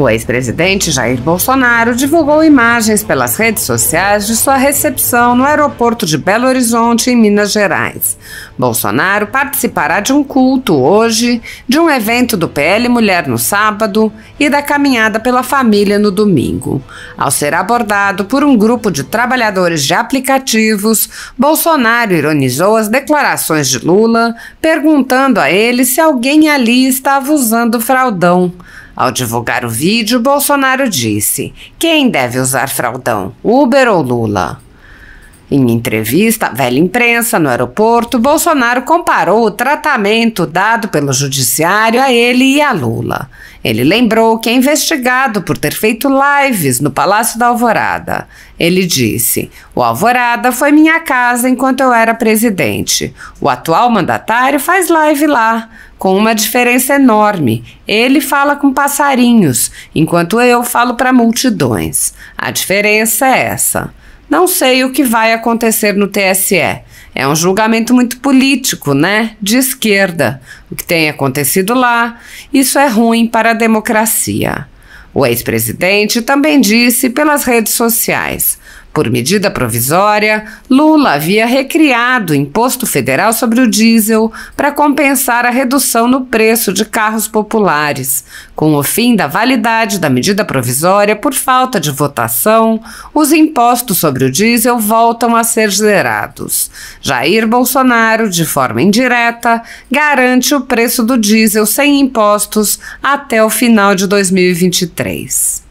O ex-presidente Jair Bolsonaro divulgou imagens pelas redes sociais de sua recepção no aeroporto de Belo Horizonte, em Minas Gerais. Bolsonaro participará de um culto hoje, de um evento do PL Mulher no sábado e da caminhada pela família no domingo. Ao ser abordado por um grupo de trabalhadores de aplicativos, Bolsonaro ironizou as declarações de Lula, perguntando a ele se alguém ali estava usando fraudão. Ao divulgar o vídeo, Bolsonaro disse: Quem deve usar fraldão, Uber ou Lula? Em entrevista à velha imprensa no aeroporto, Bolsonaro comparou o tratamento dado pelo judiciário a ele e a Lula. Ele lembrou que é investigado por ter feito lives no Palácio da Alvorada. Ele disse: O Alvorada foi minha casa enquanto eu era presidente. O atual mandatário faz live lá, com uma diferença enorme. Ele fala com passarinhos, enquanto eu falo para multidões. A diferença é essa. Não sei o que vai acontecer no TSE. É um julgamento muito político, né? De esquerda. O que tem acontecido lá, isso é ruim para a democracia. O ex-presidente também disse pelas redes sociais: por medida provisória, Lula havia recriado o imposto federal sobre o diesel para compensar a redução no preço de carros populares. Com o fim da validade da medida provisória por falta de votação, os impostos sobre o diesel voltam a ser zerados. Jair Bolsonaro, de forma indireta, garante o preço do diesel sem impostos até o final de 2023.